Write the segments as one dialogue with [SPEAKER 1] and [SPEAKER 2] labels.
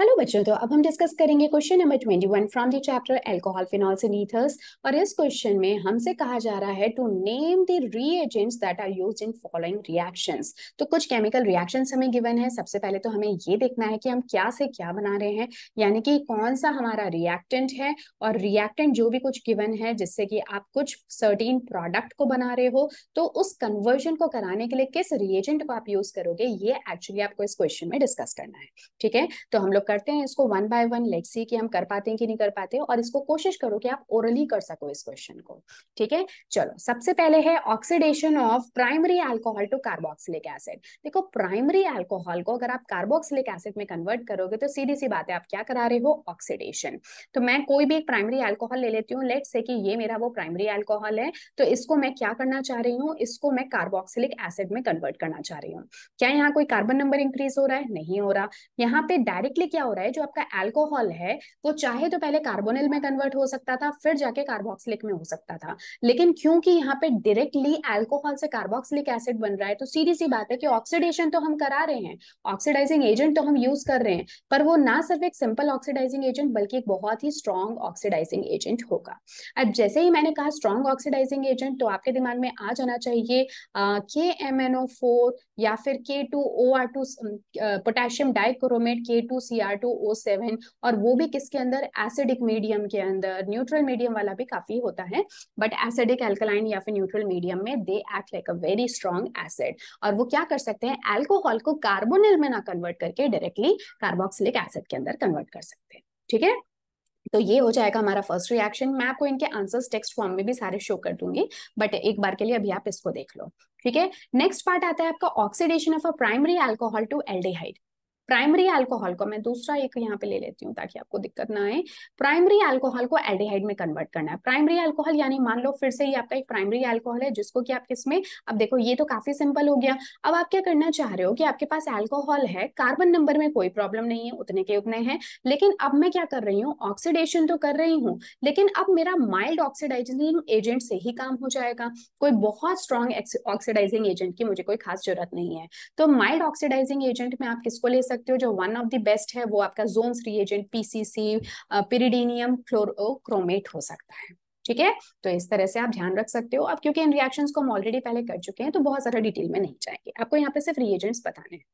[SPEAKER 1] Hello बच्चों तो अब हम डिस्कस करेंगे question number twenty one from the chapter alcohol phenols and ethers और इस क्वेश्चन में हमसे कहा जा रहा है to name the reagents that are used in following reactions तो कुछ केमिकल रिएक्शंस हमें गिवन है सबसे पहले तो हमें ये देखना है कि हम क्या से क्या बना रहे हैं यानी कि कौन सा हमारा रिएक्टेंट है और रिएक्टेंट जो भी कुछ गिवन है जिससे कि आप कुछ सर्टीन प्रोडक्ट को बना रहे हो तो उस कन्वर्जन को कराने के लिए किस रिएजेंट को आप यूज करोगे ये एक्चुअली आपको इस क्वेश्चन में डिस्कस करना है ठीक है तो हम लोग करते हैं इसको one by one let's see कि हम कर पाते हैं कि नहीं कर पाते और इसको कोशिश करो कि आप ओरली कर सको इस क्वेश्चन को ठीक है चलो सबसे पहले है oxidation of primary alcohol to carboxylic acid देखो प्राइमरी अल्कोहल को अगर आप कार्बोक्सिलिक एसिड में कन्वर्ट करोगे तो सीधी सी बात है आप क्या करा रहे हो ऑक्सीडेशन तो मैं कोई भी एक प्राइमरी एल्कोहल ले लेती हूँ लेट से कि ये मेरा वो प्राइमरी एल्कोहल है तो इसको मैं क्या करना चाह रही हूँ इसको मैं कार्बोक्सिलिक एसिड में कन्वर्ट करना चाह रही हूँ क्या यहाँ कोई कार्बन नंबर इंक्रीज हो रहा है नहीं हो रहा यहाँ पे डायरेक्टली क्या हो रहा है जो आपका एल्कोहल है वो चाहे तो पहले कार्बोनिल में कन्वर्ट हो सकता था फिर जाके कार्बोक्सिलिक में हो सकता था लेकिन क्योंकि यहाँ पे डायरेक्टली एल्कोहल से कार्बोक्सिलिक एसिड बन रहा है तो सीधी सी बात है कि ऑक्सीडेशन तो हम करा रहे हैं ऑक्सीडाइजिंग एजेंट तो हम यूज कर रहे हैं पर वो ना सिर्फ एक सिंपल ऑक्सीडाइजिंग एजेंट बल्कि एक बहुत ही स्ट्रॉन्ग ऑक्सीडाइजिंग एजेंट होगा अब जैसे ही मैंने कहा स्ट्रॉन्ग ऑक्सीडाइजिंग एजेंट तो आपके दिमाग में आ जाना चाहिए के एम एन ओ फोर या फिर K two O R two potassium dichromate K two C CR2O7 और वो भी किसके अंदर एसिडिक मीडियम के अंदर न्यूट्रल मीडियम वाला भी काफी होता है बट एसिडिक एल्कलाइन या फिर न्यूट्रल मीडियम में they act like a very strong acid और वो क्या कर सकते हैं एल्कोहल को कार्बोनिल में ना कन्वर्ट करके डायरेक्टली कार्बोक्सिलिक एसिड के अंदर कन्वर्ट कर सकते हैं ठीक है तो ये हो जाएगा हमारा फर्स्ट रिएक्शन मैं आपको इनके आंसर्स टेक्स्ट फॉर्म में भी सारे शो कर दूंगी बट एक बार के लिए अभी आप इसको देख लो ठीक है नेक्स्ट पार्ट आता है आपका oxidation of a primary alcohol to aldehyde primary alcohol को मैं दूसरा एक यहाँ पे ले लेती हूँ ताकि आपको दिक्कत ना आए प्राइमरी अल्कोहल को एल्डिहाइड में कन्वर्ट करना है प्राइमरी अल्कोहल यानी मान लो फिर से ये आपका एक प्राइमरी अल्कोहल है जिसको कि आप किसमें अब देखो ये तो काफी सिंपल हो गया अब आप क्या करना चाह रहे हो कि आपके पास एल्कोहल है कार्बन नंबर में कोई प्रॉब्लम नहीं है उतने के उतने हैं लेकिन अब मैं क्या कर रही हूँ ऑक्सीडेशन तो कर रही हूँ लेकिन अब मेरा माइल्ड ऑक्सीडाइजिंग एजेंट से ही काम हो जाएगा कोई बहुत स्ट्रॉन्ग ऑक्सीडाइजिंग एजेंट की मुझे कोई खास जरूरत नहीं है तो माइल्ड ऑक्सीडाइजिंग एजेंट में आप किसको ले सकते सकते हो जो वन ऑफ द बेस्ट है वो आपका Jones reagent PCC pyridinium chlorochromate हो सकता है ठीक है तो इस तरह से आप ध्यान रख सकते हो अब क्योंकि इन रिएक्शंस को हम ऑलरेडी पहले कर चुके हैं तो बहुत सारा डिटेल में नहीं जाएंगे आपको यहाँ पे सिर्फ रिएजेंट्स बताने हैं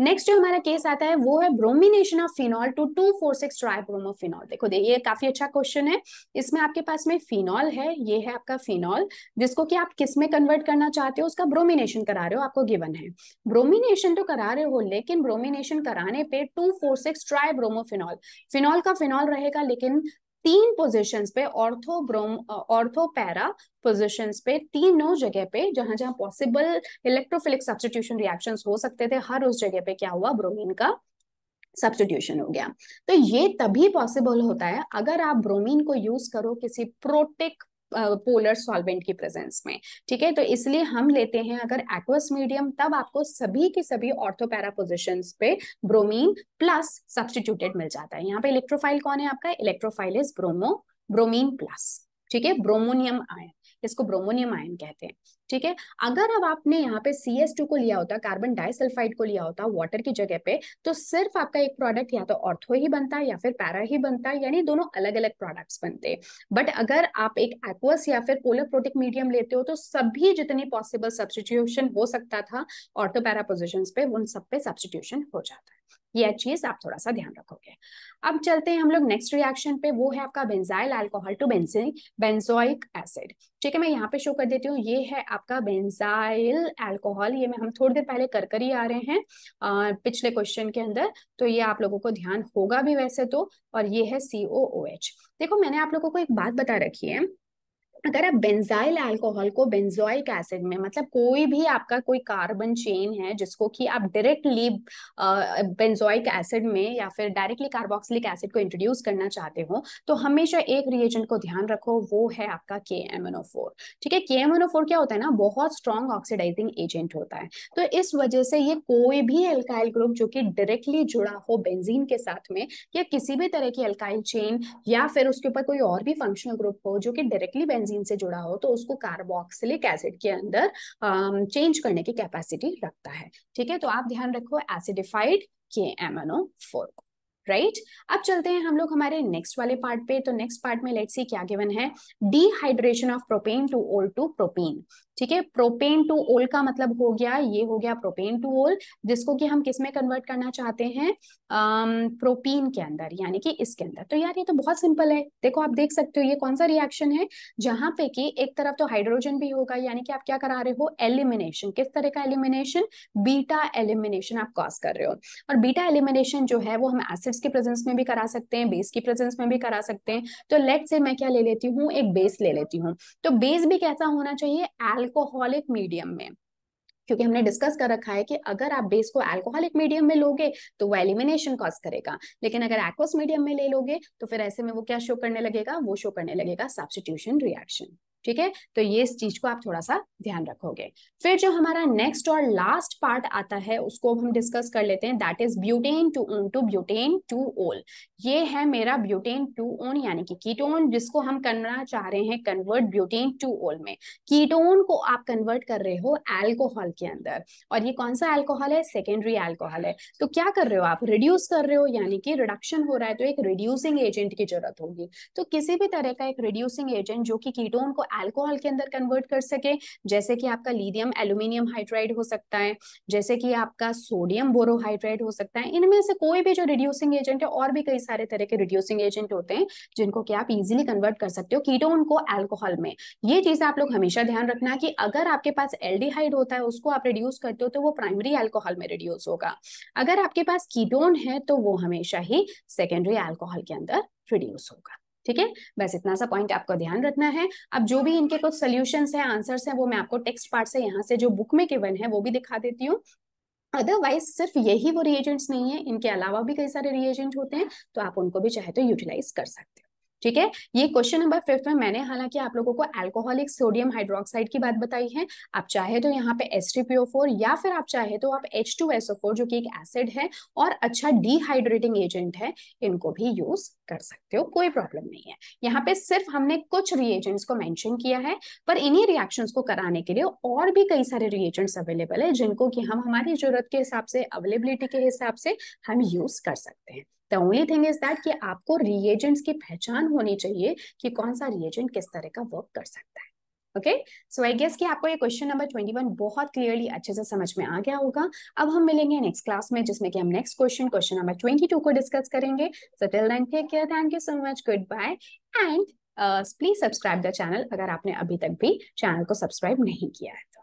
[SPEAKER 1] नेक्स्ट जो हमारा केस आता है वो है bromination of phenol to two four six tribromophenol देखो दे ये काफी अच्छा क्वेश्चन है इसमें आपके पास में फिनॉल है ये है आपका फिनॉल जिसको कि आप किस में कन्वर्ट करना चाहते हो उसका ब्रोमिनेशन करा रहे हो आपको गिवन है ब्रोमिनेशन तो करा रहे हो लेकिन ब्रोमिनेशन कराने पे two four six tribromophenol phenol का फिनॉल रहेगा लेकिन तीन पोजीशंस पे ऑर्थो पैरा पोजीशंस पे तीनों जगह पे जहां जहां पॉसिबल इलेक्ट्रोफिलिक सब्सटीट्यूशन रिएक्शंस हो सकते थे हर उस जगह पे क्या हुआ ब्रोमीन का सब्सटीट्यूशन हो गया तो ये तभी पॉसिबल होता है अगर आप ब्रोमीन को यूज करो किसी प्रोटिक पोलर सॉल्वेंट की प्रेजेंस में ठीक है तो इसलिए हम लेते हैं अगर एक्वस मीडियम तब आपको सभी के सभी ऑर्थोपैरा पोजिशन पे ब्रोमीन प्लस सब्सटीट्यूटेड मिल जाता है यहाँ पे इलेक्ट्रोफाइल कौन है आपका electrophile is bromo bromine plus ठीक है ब्रोमोनियम आयन इसको ब्रोमोनियम आयन कहते हैं ठीक है अगर अब आपने यहाँ पे सी एस टू को लिया होता कार्बन डाइसल्फाइड को लिया होता वाटर की जगह पे तो सिर्फ आपका एक प्रोडक्ट या तो ऑर्थो ही बनता या फिर पैरा ही बनता यानी दोनों अलग अलग प्रोडक्ट्स बनते बट अगर आप एक एक्वस या फिर पोलर प्रोटिक मीडियम लेते हो तो सभी जितनी पॉसिबल सब्सटीट्यूशन हो सकता था ऑर्थो पैरा पोजिशन पे उन सब पे सब्सटीट्यूशन हो जाता है यह चीज आप थोड़ा सा ध्यान रखोगे अब चलते हैं हम लोग नेक्स्ट रिएक्शन पे वो है आपका benzyl alcohol to benzene benzoic acid ठीक है मैं यहाँ पे शो कर देती हूँ ये है आप आपका बेंजाइल अल्कोहल ये मैं हम थोड़ी देर पहले कर कर ही आ रहे हैं आ, पिछले क्वेश्चन के अंदर तो ये आप लोगों को ध्यान होगा भी वैसे तो और ये है सी एच देखो मैंने आप लोगों को एक बात बता रखी है अगर आप बेंजाइल अल्कोहल को बेंजोइक एसिड में मतलब कोई भी आपका कोई कार्बन चेन है जिसको कि आप डायरेक्टली बेंजोइक एसिड में या फिर डायरेक्टली कार्बोक्सिलिक एसिड को इंट्रोड्यूस करना चाहते हो तो हमेशा एक रिएजेंट को ध्यान रखो वो है आपका के ठीक है के क्या होता है ना बहुत स्ट्रॉन्ग ऑक्सीडाइजिंग एजेंट होता है तो इस वजह से ये कोई भी अल्काइल ग्रुप जो कि डायरेक्टली जुड़ा हो बेंजीन के साथ में या किसी भी तरह की अल्काइल चेन या फिर उसके ऊपर कोई और भी फंक्शनल ग्रुप हो जो कि डायरेक्टली बेंजीन बेंजीन से जुड़ा हो तो उसको कार्बोक्सिलिक एसिड के अंदर चेंज करने की कैपेसिटी रखता है ठीक है तो आप ध्यान रखो एसिडिफाइड के एमनो फोर को राइट right? अब चलते हैं हम लोग हमारे नेक्स्ट वाले पार्ट पे तो नेक्स्ट पार्ट में लेट्स सी क्या गिवन है dehydration of propane two ol to propene ठीक है प्रोपेन टू ओल का मतलब हो गया ये हो गया प्रोपेन टू ओल जिसको कि हम किस में कन्वर्ट करना चाहते हैं प्रोपीन के अंदर यानी कि इसके अंदर तो यार ये तो बहुत सिंपल है देखो आप देख सकते हो ये कौन सा रिएक्शन है जहां पे कि एक तरफ तो हाइड्रोजन भी होगा यानी कि आप क्या करा रहे हो एलिमिनेशन किस तरह का एलिमिनेशन बीटा एलिमिनेशन आप कॉज कर रहे हो और बीटा एलिमिनेशन जो है वो हम एसिड्स के प्रेजेंस में भी करा सकते हैं बेस की प्रेजेंस में भी करा सकते हैं तो लेट से मैं क्या ले लेती हूँ एक बेस ले लेती हूँ तो बेस भी कैसा होना चाहिए एल अल्कोहलिक मीडियम में क्योंकि हमने डिस्कस कर रखा है कि अगर आप बेस को अल्कोहलिक मीडियम में लोगे तो वो एलिमिनेशन कॉज करेगा लेकिन अगर एक्वस मीडियम में ले लोगे तो फिर ऐसे में वो क्या शो करने लगेगा वो शो करने लगेगा सब्सटीट्यूशन रिएक्शन ठीक है तो ये इस चीज को आप थोड़ा सा ध्यान रखोगे फिर जो हमारा नेक्स्ट और लास्ट पार्ट आता है उसको हम डिस्कस कर लेते हैं that is butane two one two butane two ol ये है मेरा ब्यूटेन टू ओन यानी कि कीटोन जिसको हम करना चाह रहे हैं कन्वर्ट ब्यूटेन टू ओल में कीटोन को आप कन्वर्ट कर रहे हो एल्कोहल के अंदर और ये कौन सा एल्कोहल है सेकेंडरी एल्कोहल है तो क्या कर रहे हो आप रिड्यूस कर रहे हो यानी कि रिडक्शन हो रहा है तो एक रिड्यूसिंग एजेंट की जरूरत होगी तो किसी भी तरह का एक रिड्यूसिंग एजेंट जो कि कीटोन को अल्कोहल के अंदर कन्वर्ट कर सके जैसे कि आपका लीडियम एल्यूमिनियम हाइड्राइड हो सकता है जैसे कि आपका सोडियम बोरोहाइड्राइड हो सकता है इनमें से कोई भी जो रिड्यूसिंग एजेंट है और भी कई सारे तरह के रिड्यूसिंग एजेंट होते हैं जिनको कि आप इजिली कन्वर्ट कर सकते हो कीटोन को एल्कोहल में ये चीज आप लोग हमेशा ध्यान रखना कि अगर आपके पास एल होता है उसको आप रिड्यूस करते हो तो वो प्राइमरी एल्कोहल में रिड्यूस होगा अगर आपके पास कीटोन है तो वो हमेशा ही सेकेंडरी एल्कोहल के अंदर रिड्यूस होगा ठीक है बस इतना सा पॉइंट आपको ध्यान रखना है अब जो भी इनके कुछ सोल्यूशन है आंसर्स है वो मैं आपको टेक्स्ट पार्ट से यहाँ से जो बुक में गिवन है वो भी दिखा देती हूँ अदरवाइज सिर्फ यही वो रिएजेंट्स नहीं है इनके अलावा भी कई सारे रिएजेंट होते हैं तो आप उनको भी चाहे तो यूटिलाइज कर सकते हो ठीक है ये क्वेश्चन नंबर फिफ्थ में मैंने हालांकि आप लोगों को अल्कोहलिक सोडियम हाइड्रोक्साइड की बात बताई है आप चाहे तो यहाँ पे एस या फिर आप चाहे तो आप एच जो कि एक एसिड है और अच्छा डिहाइड्रेटिंग एजेंट है इनको भी यूज कर सकते हो कोई प्रॉब्लम नहीं है यहाँ पे सिर्फ हमने कुछ रिएजेंट्स को मेंशन किया है पर इन्हीं रिएक्शंस को कराने के लिए और भी कई सारे रिएजेंट्स अवेलेबल है जिनको कि हम हमारी जरूरत के हिसाब से अवेलेबिलिटी के हिसाब से हम यूज कर सकते हैं the only thing is that कि आपको रिएजेंट्स की पहचान होनी चाहिए कि कौन सा रिएजेंट किस तरह का वर्क कर सकता है ओके सो आई गेस कि आपको ये क्वेश्चन नंबर ट्वेंटी वन बहुत क्लियरली अच्छे से समझ में आ गया होगा अब हम मिलेंगे नेक्स्ट क्लास में जिसमें कि हम next question question number twenty two को डिस्कस करेंगे so till then take care thank you so much goodbye and please subscribe the channel अगर आपने अभी तक भी चैनल को सब्सक्राइब नहीं किया है तो